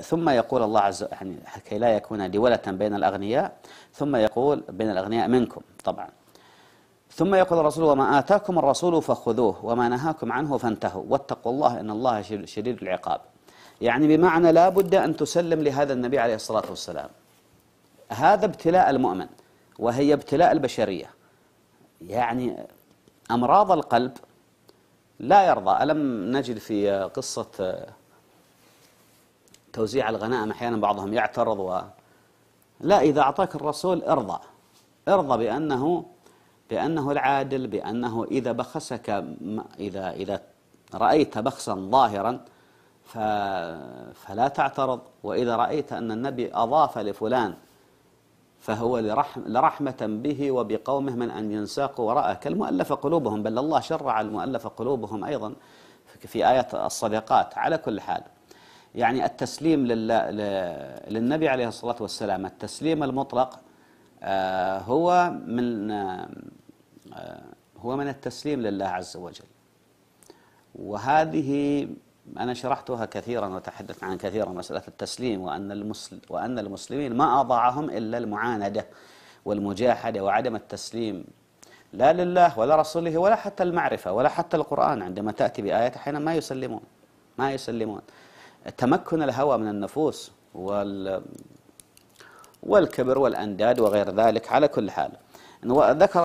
ثم يقول الله عز يعني كي لا يكون دولة بين الأغنياء ثم يقول بين الأغنياء منكم طبعا ثم يقول الرسول وما آتاكم الرسول فخذوه وما نهاكم عنه فانتهوا واتقوا الله إن الله شديد العقاب يعني بمعنى لا بد أن تسلم لهذا النبي عليه الصلاة والسلام هذا ابتلاء المؤمن وهي ابتلاء البشرية يعني أمراض القلب لا يرضى ألم نجد في قصة توزيع الغنائم أحيانا بعضهم يعترض و لا إذا أعطاك الرسول ارضى ارضى بأنه بأنه العادل بأنه إذا بخسك إذا إذا رأيت بخسا ظاهرا فلا تعترض وإذا رأيت أن النبي أضاف لفلان فهو لرحم لرحمة به وبقومه من أن ينساقوا وراءك المؤلف قلوبهم بل الله شرع المؤلف قلوبهم أيضا في آية الصدقات على كل حال يعني التسليم للنبي عليه الصلاة والسلام التسليم المطلق آه، هو من آه، هو من التسليم لله عز وجل وهذه أنا شرحتها كثيرا وتحدثت عن كثيرا مسألة التسليم وأن, وأن المسلمين ما أضاعهم إلا المعاندة والمجاحدة وعدم التسليم لا لله ولا رسوله ولا حتى المعرفة ولا حتى القرآن عندما تأتي بآية أحيانا ما يسلمون ما يسلمون تمكن الهوى من النفوس وال والكبر والأنداد وغير ذلك على كل حال ذكر